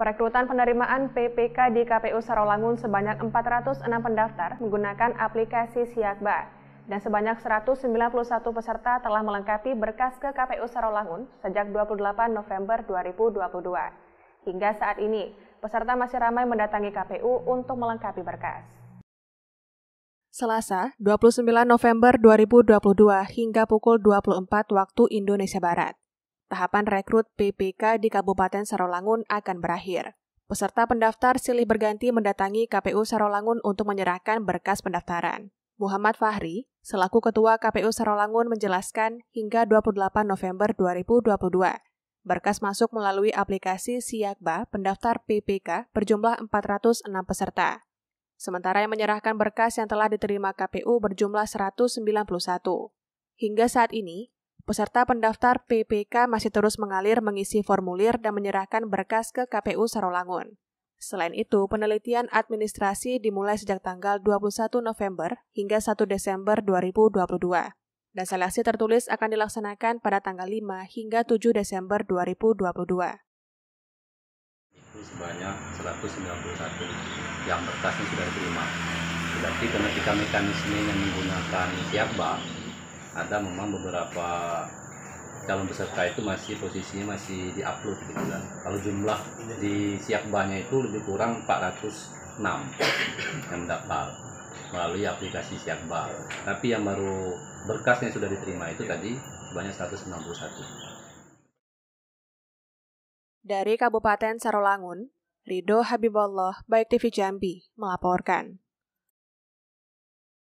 Perekrutan penerimaan PPK di KPU Sarolangun sebanyak 406 pendaftar menggunakan aplikasi Siakba, dan sebanyak 191 peserta telah melengkapi berkas ke KPU Sarolangun sejak 28 November 2022. Hingga saat ini, peserta masih ramai mendatangi KPU untuk melengkapi berkas. Selasa, 29 November 2022 hingga pukul 24 waktu Indonesia Barat. Tahapan rekrut PPK di Kabupaten Sarolangun akan berakhir. Peserta pendaftar silih berganti mendatangi KPU Sarolangun untuk menyerahkan berkas pendaftaran. Muhammad Fahri, selaku Ketua KPU Sarolangun menjelaskan hingga 28 November 2022, berkas masuk melalui aplikasi Siakba pendaftar PPK berjumlah 406 peserta. Sementara yang menyerahkan berkas yang telah diterima KPU berjumlah 191. Hingga saat ini, Peserta pendaftar PPK masih terus mengalir mengisi formulir dan menyerahkan berkas ke KPU Sarolangun. Selain itu, penelitian administrasi dimulai sejak tanggal 21 November hingga 1 Desember 2022 dan seleksi tertulis akan dilaksanakan pada tanggal 5 hingga 7 Desember 2022. Itu sebanyak 191 yang berkasnya sudah diterima. Berarti karena kita mekanisme yang menggunakan siapa ada memang beberapa calon peserta itu masih posisinya masih diupload gitu kan. Kalau jumlah di banyak itu lebih kurang 406 yang mendaftar melalui aplikasi siakbah. Tapi yang baru berkasnya sudah diterima itu iya. tadi sebanyak 191. Dari Kabupaten Sarolangun, Rido Habibullah, Baik TV Jambi, melaporkan.